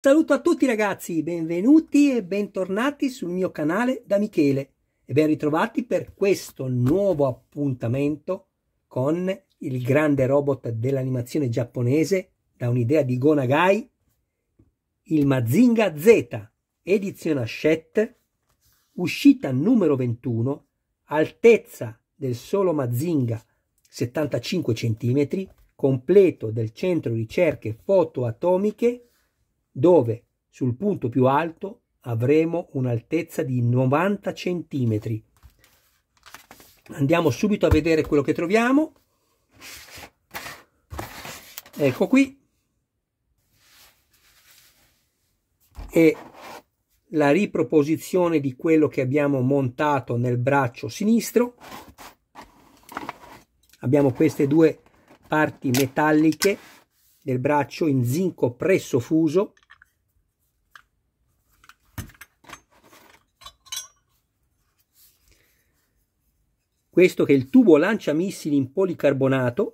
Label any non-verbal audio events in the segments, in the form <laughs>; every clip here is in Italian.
Saluto a tutti ragazzi, benvenuti e bentornati sul mio canale da Michele e ben ritrovati per questo nuovo appuntamento con il grande robot dell'animazione giapponese da un'idea di Gonagai, il Mazinga Z, edizione Ashette, uscita numero 21, altezza del solo Mazinga 75 cm, completo del centro ricerche fotoatomiche dove sul punto più alto avremo un'altezza di 90 cm. Andiamo subito a vedere quello che troviamo. Ecco qui. E la riproposizione di quello che abbiamo montato nel braccio sinistro. Abbiamo queste due parti metalliche del braccio in zinco presso fuso questo che è il tubo lancia missili in policarbonato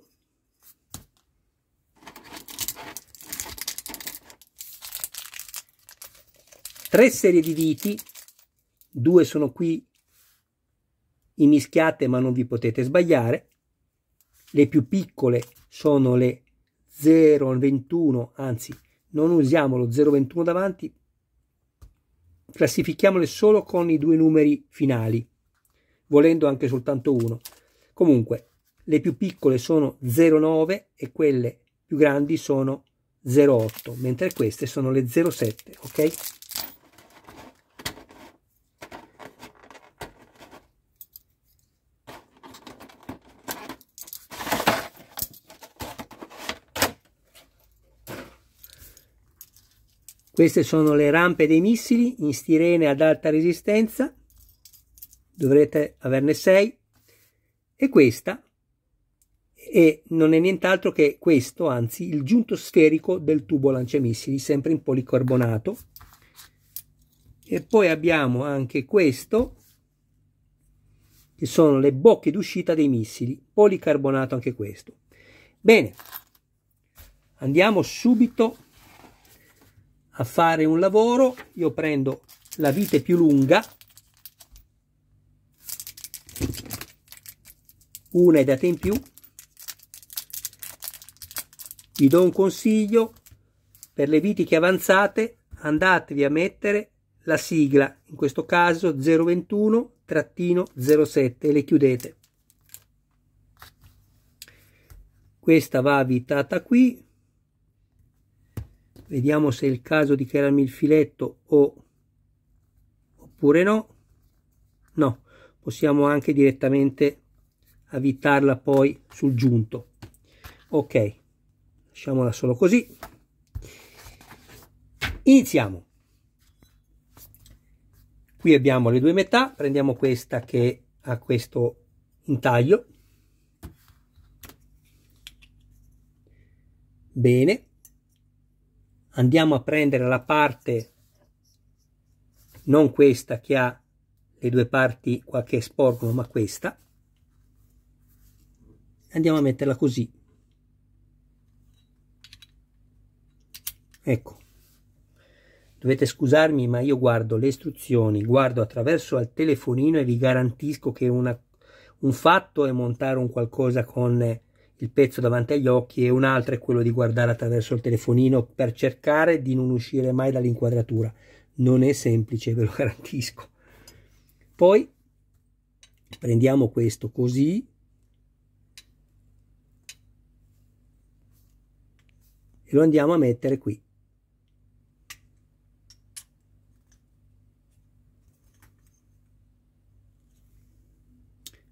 tre serie di viti due sono qui immischiate ma non vi potete sbagliare le più piccole sono le 0,21 anzi non usiamo lo 0,21 davanti classifichiamole solo con i due numeri finali volendo anche soltanto uno. Comunque, le più piccole sono 0,9 e quelle più grandi sono 0,8, mentre queste sono le 0,7, ok? Queste sono le rampe dei missili in stirene ad alta resistenza dovrete averne 6 e questa e non è nient'altro che questo, anzi il giunto sferico del tubo lanciamissili, sempre in policarbonato. E poi abbiamo anche questo, che sono le bocche d'uscita dei missili, policarbonato anche questo. Bene, andiamo subito a fare un lavoro, io prendo la vite più lunga, una è data in più vi do un consiglio per le viti che avanzate andatevi a mettere la sigla in questo caso 021-07 e le chiudete questa va avvitata qui vediamo se è il caso di crearmi il filetto o oppure no no possiamo anche direttamente avvitarla poi sul giunto ok lasciamola solo così iniziamo qui abbiamo le due metà prendiamo questa che ha questo intaglio bene andiamo a prendere la parte non questa che ha le due parti qua che sporgono ma questa andiamo a metterla così ecco dovete scusarmi ma io guardo le istruzioni guardo attraverso al telefonino e vi garantisco che una, un fatto è montare un qualcosa con il pezzo davanti agli occhi e un altro è quello di guardare attraverso il telefonino per cercare di non uscire mai dall'inquadratura non è semplice ve lo <laughs> garantisco poi prendiamo questo così e lo andiamo a mettere qui.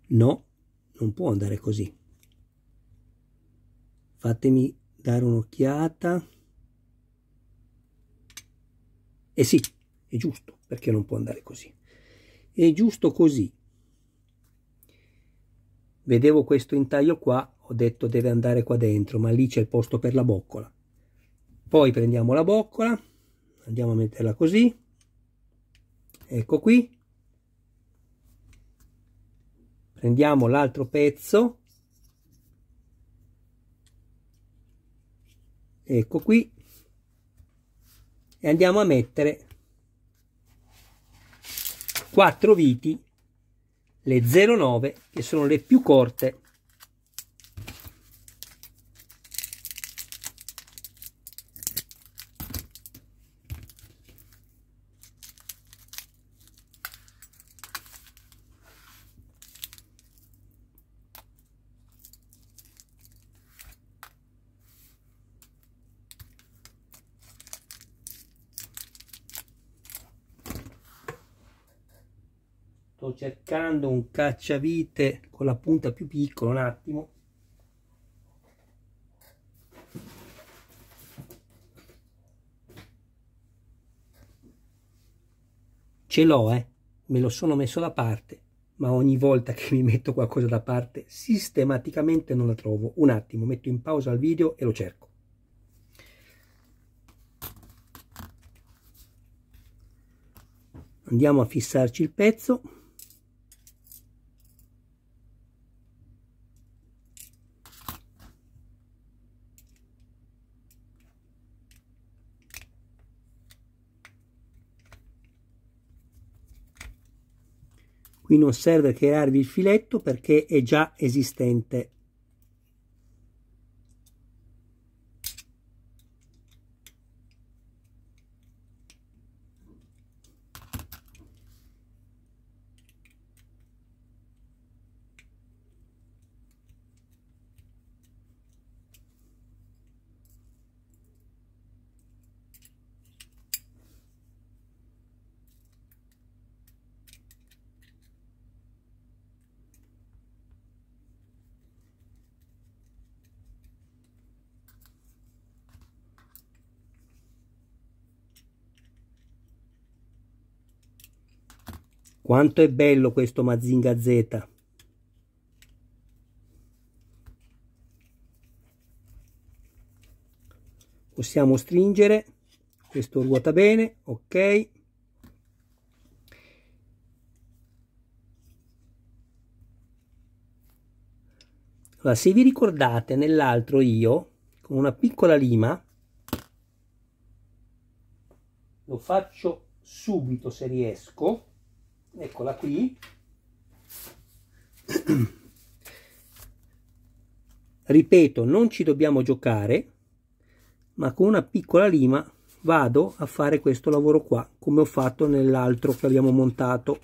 No, non può andare così. Fatemi dare un'occhiata. E eh sì, è giusto, perché non può andare così. È giusto così. Vedevo questo intaglio qua, ho detto deve andare qua dentro, ma lì c'è il posto per la boccola poi prendiamo la boccola andiamo a metterla così ecco qui prendiamo l'altro pezzo ecco qui e andiamo a mettere 4 viti le 09 che sono le più corte sto cercando un cacciavite con la punta più piccola un attimo ce l'ho eh me lo sono messo da parte ma ogni volta che mi metto qualcosa da parte sistematicamente non la trovo un attimo metto in pausa il video e lo cerco andiamo a fissarci il pezzo qui non serve crearvi il filetto perché è già esistente Quanto è bello questo Mazinga Z. Possiamo stringere, questo ruota bene, ok. Allora, se vi ricordate nell'altro io, con una piccola lima, lo faccio subito se riesco, eccola qui ripeto non ci dobbiamo giocare ma con una piccola lima vado a fare questo lavoro qua come ho fatto nell'altro che abbiamo montato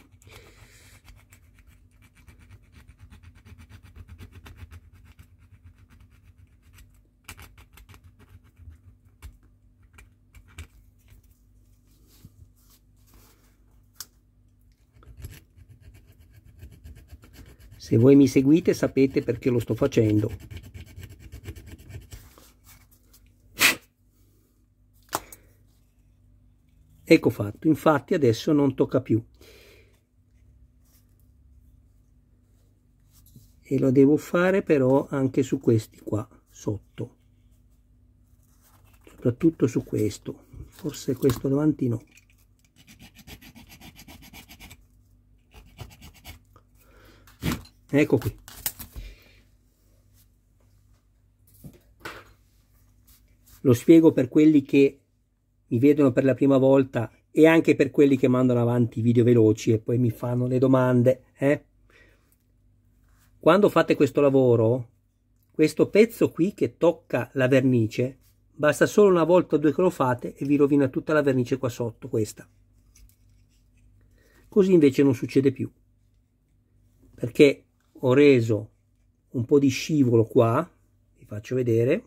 Se voi mi seguite sapete perché lo sto facendo. Ecco fatto, infatti adesso non tocca più. E lo devo fare però anche su questi qua sotto. Soprattutto su questo. Forse questo davanti no. ecco qui lo spiego per quelli che mi vedono per la prima volta e anche per quelli che mandano avanti video veloci e poi mi fanno le domande eh? quando fate questo lavoro questo pezzo qui che tocca la vernice basta solo una volta o due che lo fate e vi rovina tutta la vernice qua sotto questa così invece non succede più perché ho reso un po' di scivolo qua, vi faccio vedere.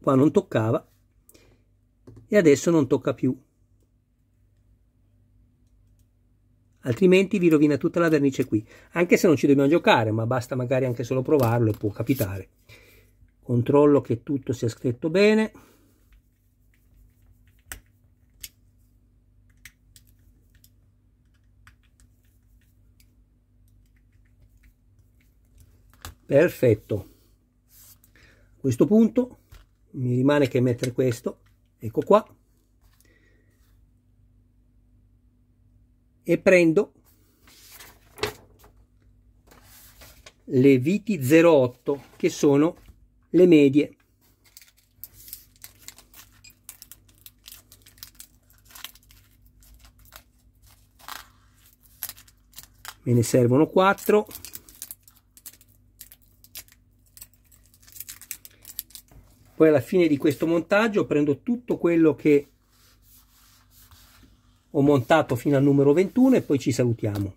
Qua non toccava e adesso non tocca più. altrimenti vi rovina tutta la vernice qui anche se non ci dobbiamo giocare ma basta magari anche solo provarlo e può capitare controllo che tutto sia scritto bene perfetto a questo punto mi rimane che mettere questo ecco qua e prendo le viti 08 che sono le medie me ne servono 4 Poi alla fine di questo montaggio prendo tutto quello che ho montato fino al numero 21 e poi ci salutiamo.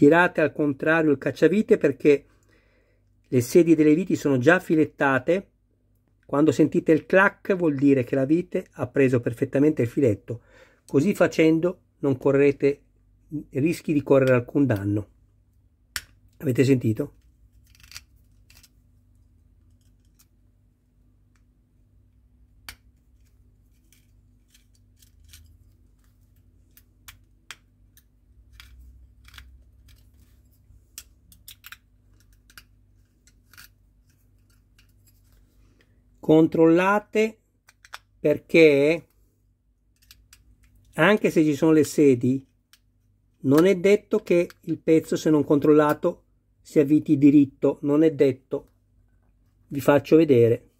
Tirate al contrario il cacciavite perché le sedie delle viti sono già filettate. Quando sentite il clac vuol dire che la vite ha preso perfettamente il filetto. Così facendo non correte rischi di correre alcun danno. Avete sentito? controllate perché anche se ci sono le sedi non è detto che il pezzo se non controllato si avviti diritto non è detto vi faccio vedere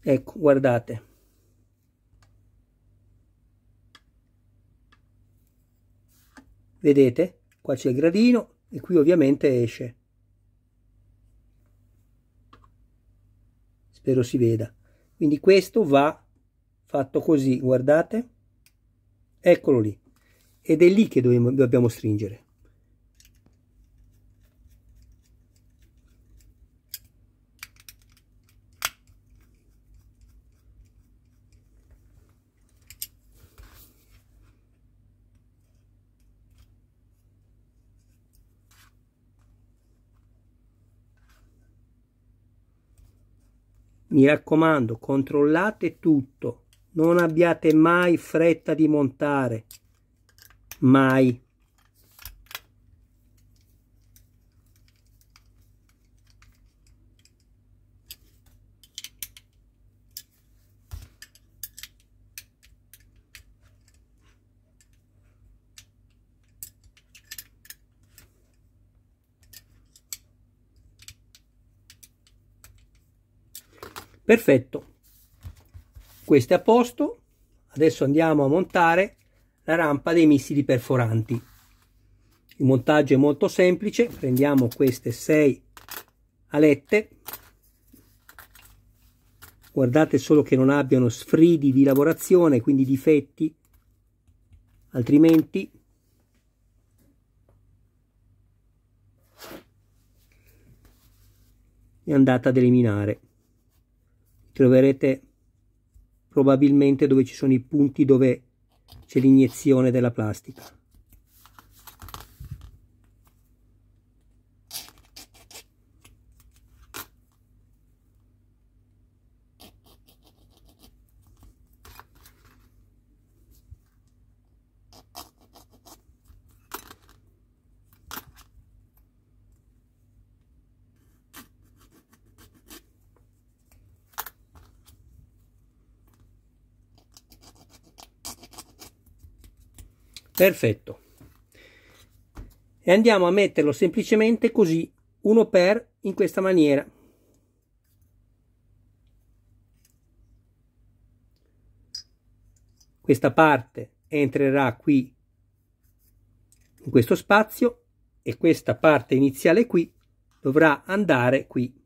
ecco guardate vedete qua c'è il gradino e qui ovviamente esce spero si veda quindi questo va fatto così guardate eccolo lì ed è lì che dobbiamo, dobbiamo stringere Mi raccomando, controllate tutto. Non abbiate mai fretta di montare. Mai. Perfetto. Questo è a posto. Adesso andiamo a montare la rampa dei missili perforanti. Il montaggio è molto semplice. Prendiamo queste 6 alette. Guardate solo che non abbiano sfridi di lavorazione, quindi difetti, altrimenti è andata ad eliminare troverete probabilmente dove ci sono i punti dove c'è l'iniezione della plastica perfetto e andiamo a metterlo semplicemente così uno per in questa maniera questa parte entrerà qui in questo spazio e questa parte iniziale qui dovrà andare qui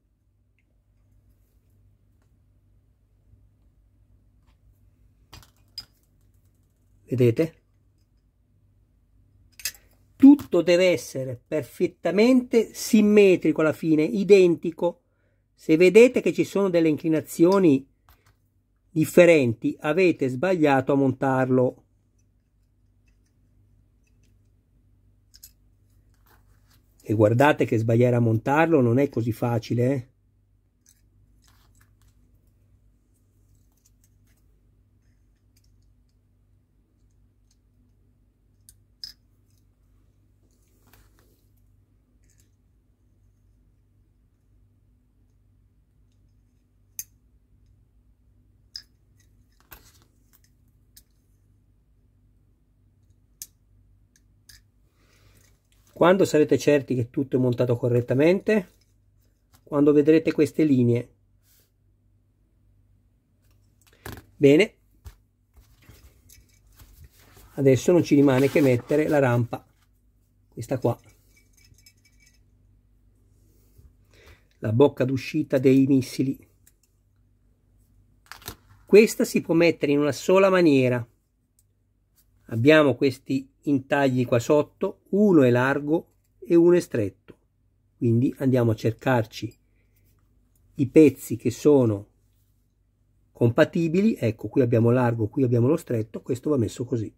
vedete tutto deve essere perfettamente simmetrico alla fine, identico. Se vedete che ci sono delle inclinazioni differenti, avete sbagliato a montarlo. E guardate che sbagliare a montarlo non è così facile, eh? Quando sarete certi che tutto è montato correttamente? Quando vedrete queste linee. Bene. Adesso non ci rimane che mettere la rampa, questa qua. La bocca d'uscita dei missili. Questa si può mettere in una sola maniera. Abbiamo questi in tagli qua sotto, uno è largo e uno è stretto. Quindi andiamo a cercarci i pezzi che sono compatibili. Ecco, qui abbiamo largo, qui abbiamo lo stretto, questo va messo così.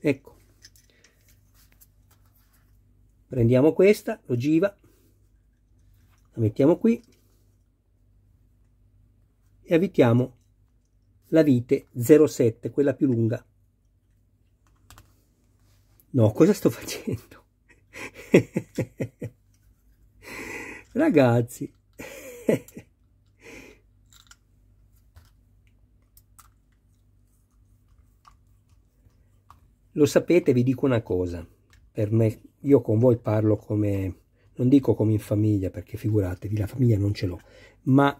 Ecco. Prendiamo questa, l'ogiva, la mettiamo qui e avvitiamo la vite 07, quella più lunga. No, cosa sto <laughs> facendo? Ragazzi, lo sapete, vi dico una cosa, per me, io con voi parlo come, non dico come in famiglia, perché figuratevi, la famiglia non ce l'ho, ma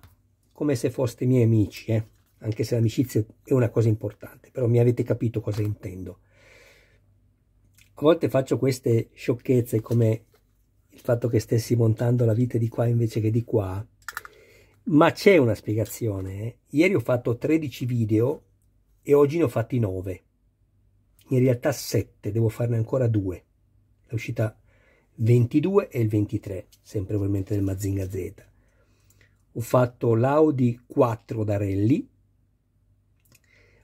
come se foste miei amici, eh? anche se l'amicizia è una cosa importante, però mi avete capito cosa intendo. A volte faccio queste sciocchezze come il fatto che stessi montando la vita di qua invece che di qua, ma c'è una spiegazione. Eh? Ieri ho fatto 13 video e oggi ne ho fatti 9. In realtà 7, devo farne ancora 2. L'uscita 22 e il 23, sempre ovviamente del Mazinga Z ho fatto l'Audi 4 da rally,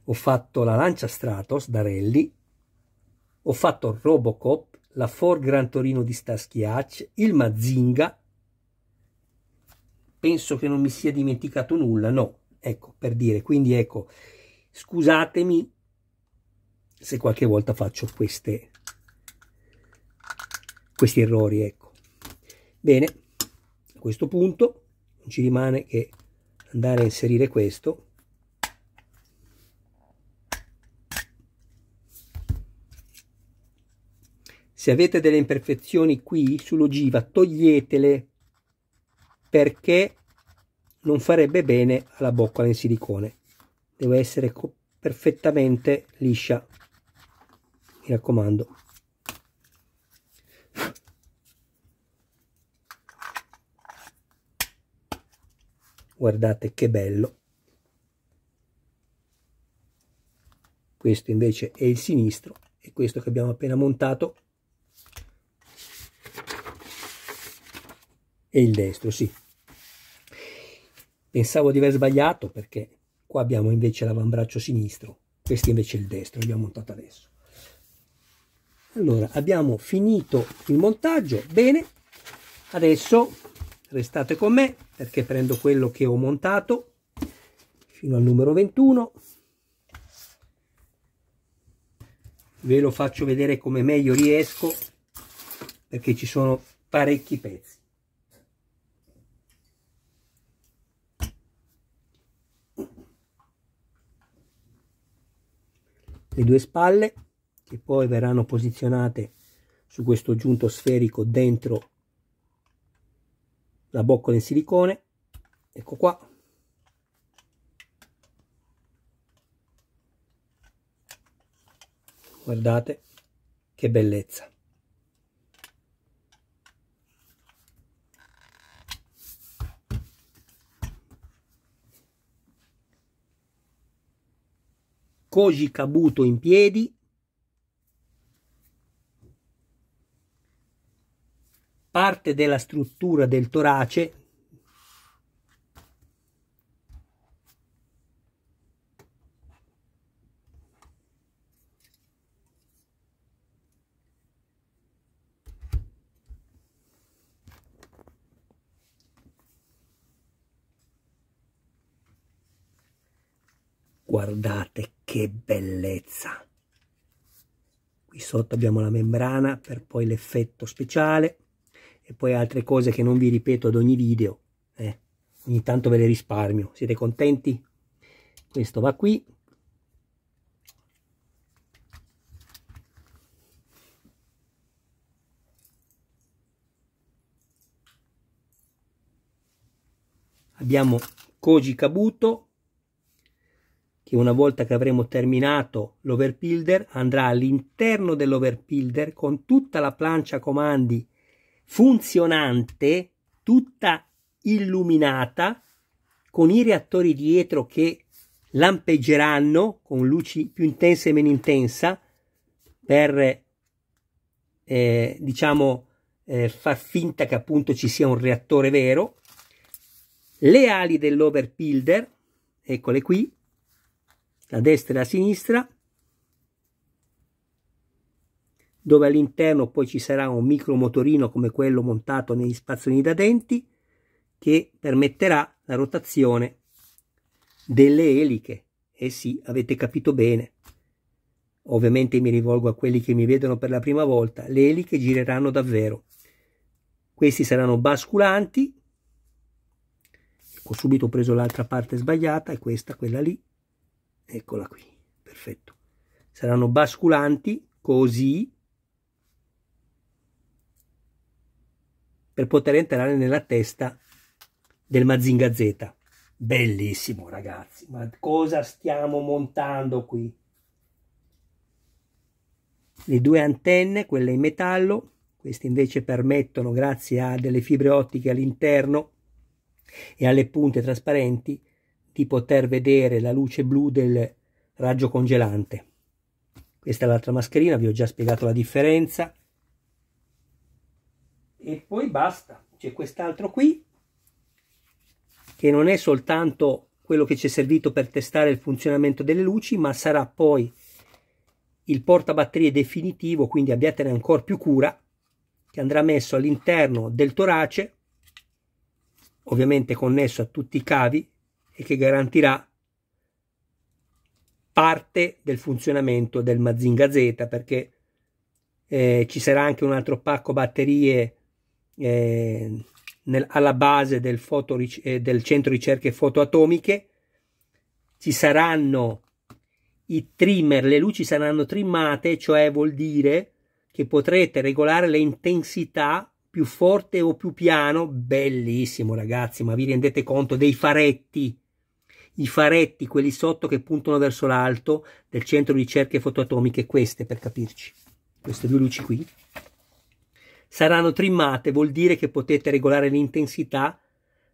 ho fatto la Lancia Stratos da rally, ho fatto Robocop, la Ford Gran Torino di Starsky Hatch, il Mazinga, penso che non mi sia dimenticato nulla, no, ecco, per dire, quindi ecco, scusatemi se qualche volta faccio queste, questi errori, ecco. Bene, a questo punto non ci rimane che andare a inserire questo se avete delle imperfezioni qui sull'ogiva toglietele perché non farebbe bene alla boccola in silicone deve essere perfettamente liscia mi raccomando guardate che bello questo invece è il sinistro e questo che abbiamo appena montato è il destro sì pensavo di aver sbagliato perché qua abbiamo invece l'avambraccio sinistro questo invece è il destro l'abbiamo montato adesso allora abbiamo finito il montaggio bene adesso restate con me perché prendo quello che ho montato fino al numero 21 ve lo faccio vedere come meglio riesco perché ci sono parecchi pezzi le due spalle che poi verranno posizionate su questo giunto sferico dentro la boccola in silicone, ecco qua. Guardate che bellezza. Koji Kabuto in piedi parte della struttura del torace guardate che bellezza qui sotto abbiamo la membrana per poi l'effetto speciale e poi altre cose che non vi ripeto ad ogni video. Eh. Ogni tanto ve le risparmio. Siete contenti? Questo va qui. Abbiamo Koji Kabuto che una volta che avremo terminato l'overpilder andrà all'interno dell'overpilder con tutta la plancia comandi funzionante, tutta illuminata, con i reattori dietro che lampeggeranno con luci più intense e meno intensa per, eh, diciamo, eh, far finta che appunto ci sia un reattore vero. Le ali dell'overpilder, eccole qui, a destra e a sinistra, dove all'interno poi ci sarà un micromotorino come quello montato negli spazzoni da denti che permetterà la rotazione delle eliche. eh sì, avete capito bene. Ovviamente mi rivolgo a quelli che mi vedono per la prima volta, le eliche gireranno davvero. Questi saranno basculanti. Ecco, ho subito preso l'altra parte sbagliata, è questa, quella lì. Eccola qui, perfetto. Saranno basculanti così per poter entrare nella testa del Mazinga Z. Bellissimo ragazzi, ma cosa stiamo montando qui? Le due antenne, quelle in metallo, queste invece permettono, grazie a delle fibre ottiche all'interno e alle punte trasparenti, di poter vedere la luce blu del raggio congelante. Questa è l'altra mascherina, vi ho già spiegato la differenza e poi basta c'è quest'altro qui che non è soltanto quello che ci è servito per testare il funzionamento delle luci ma sarà poi il portabatterie definitivo quindi abbiatene ancora più cura che andrà messo all'interno del torace ovviamente connesso a tutti i cavi e che garantirà parte del funzionamento del Mazinga Z perché eh, ci sarà anche un altro pacco batterie eh, nel, alla base del, foto, eh, del centro ricerche fotoatomiche, ci saranno i trimmer, le luci saranno trimmate, cioè vuol dire che potrete regolare le intensità più forte o più piano, bellissimo ragazzi, ma vi rendete conto dei faretti, i faretti, quelli sotto che puntano verso l'alto del centro di ricerche fotoatomiche, queste per capirci, queste due luci qui, saranno trimmate vuol dire che potete regolare l'intensità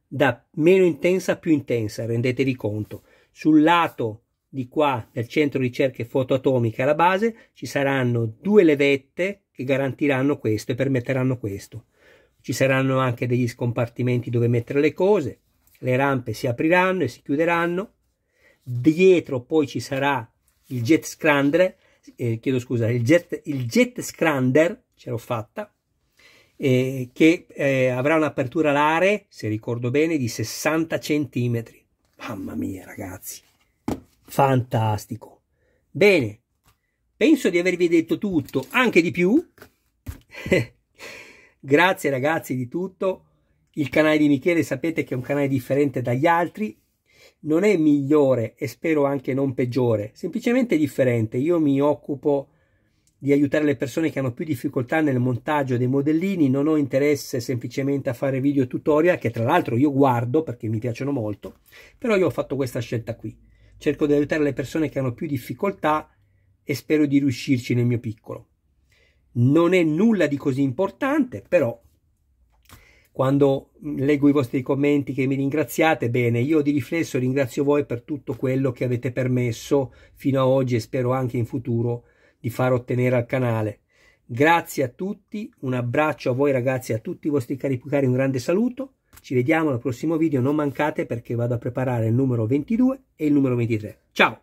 da meno intensa a più intensa, rendetevi conto. Sul lato di qua nel centro ricerche fotoatomiche alla base ci saranno due levette che garantiranno questo e permetteranno questo. Ci saranno anche degli scompartimenti dove mettere le cose, le rampe si apriranno e si chiuderanno. Dietro poi ci sarà il jet scrander, eh, chiedo scusa, il jet, il jet scrander, ce l'ho fatta, eh, che eh, avrà un'apertura alare, se ricordo bene, di 60 cm. Mamma mia, ragazzi, fantastico. Bene, penso di avervi detto tutto, anche di più. <laughs> Grazie ragazzi di tutto. Il canale di Michele sapete che è un canale differente dagli altri, non è migliore e spero anche non peggiore, semplicemente differente. Io mi occupo di aiutare le persone che hanno più difficoltà nel montaggio dei modellini, non ho interesse semplicemente a fare video tutorial, che tra l'altro io guardo perché mi piacciono molto, però io ho fatto questa scelta qui. Cerco di aiutare le persone che hanno più difficoltà e spero di riuscirci nel mio piccolo. Non è nulla di così importante, però quando leggo i vostri commenti che mi ringraziate, bene, io di riflesso ringrazio voi per tutto quello che avete permesso fino a oggi e spero anche in futuro di far ottenere al canale. Grazie a tutti, un abbraccio a voi ragazzi e a tutti i vostri cari cari, un grande saluto. Ci vediamo al prossimo video, non mancate perché vado a preparare il numero 22 e il numero 23. Ciao!